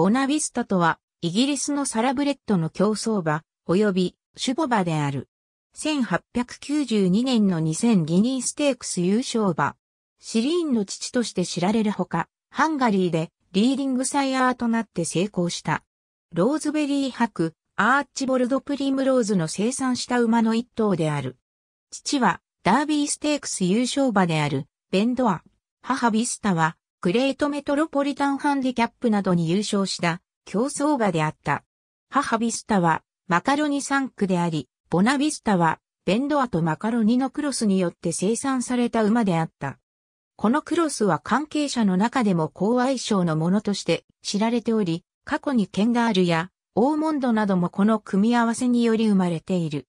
ボナビスタとは、イギリスのサラブレッドの競走馬、及び、シュボ馬である。1892年の2000ギニーステークス優勝馬。シリーンの父として知られるほか、ハンガリーでリーディングサイヤーとなって成功した。ローズベリー博、アーチボルド・プリムローズの生産した馬の一頭である。父は、ダービーステークス優勝馬である、ベンドア。母ビスタは、グレートメトロポリタンハンディキャップなどに優勝した競争馬であった。母ビスタはマカロニ3区であり、ボナビスタはベンドアとマカロニのクロスによって生産された馬であった。このクロスは関係者の中でも高愛称のものとして知られており、過去にケンガールやオーモンドなどもこの組み合わせにより生まれている。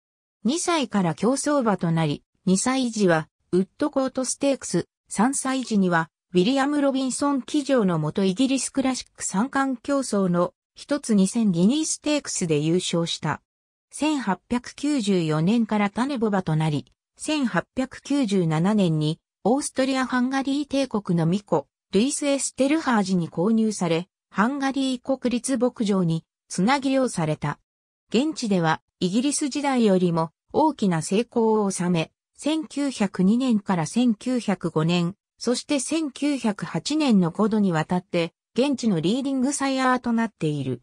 2歳から競争馬となり、2歳児はウッドコートステークス、3歳児にはウィリアム・ロビンソン騎乗の元イギリスクラシック三冠競争の一つ2000ギニーステークスで優勝した。1894年から種ボバとなり、1897年にオーストリア・ハンガリー帝国の巫女、ルイス・エステルハージに購入され、ハンガリー国立牧場につなぎ漁された。現地ではイギリス時代よりも大きな成功を収め、1902年から1905年、そして1908年の5度にわたって、現地のリーディングサイヤーとなっている。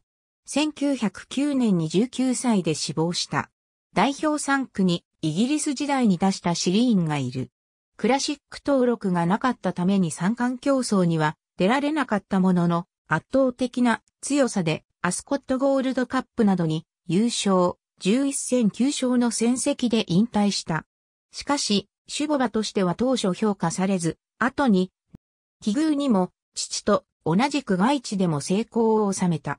1909年に19歳で死亡した。代表3区にイギリス時代に出したシリーンがいる。クラシック登録がなかったために三冠競争には出られなかったものの圧倒的な強さでアスコットゴールドカップなどに優勝、11戦9勝の戦績で引退した。しかし、シュボバとしては当初評価されず、後に、奇遇にも、父と同じく外地でも成功を収めた。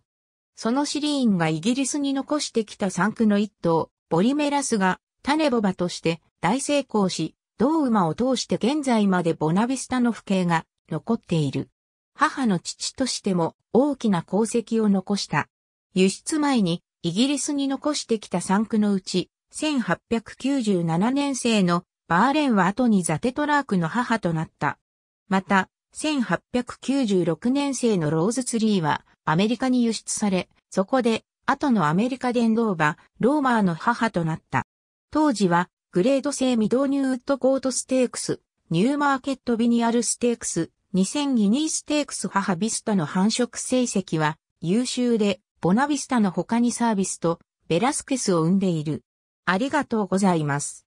そのシリーンがイギリスに残してきた産区の一頭、ボリメラスが、タネボバとして大成功し、同馬を通して現在までボナビスタの父兄が残っている。母の父としても大きな功績を残した。輸出前にイギリスに残してきた産区のうち、1897年生のバーレンは後にザテトラークの母となった。また、1896年生のローズツリーはアメリカに輸出され、そこで後のアメリカ伝道馬、ローマーの母となった。当時はグレード製未導入ウッドコートステークス、ニューマーケットビニアルステークス、2000ギニーステークス母ビスタの繁殖成績は優秀で、ボナビスタの他にサービスとベラスケスを生んでいる。ありがとうございます。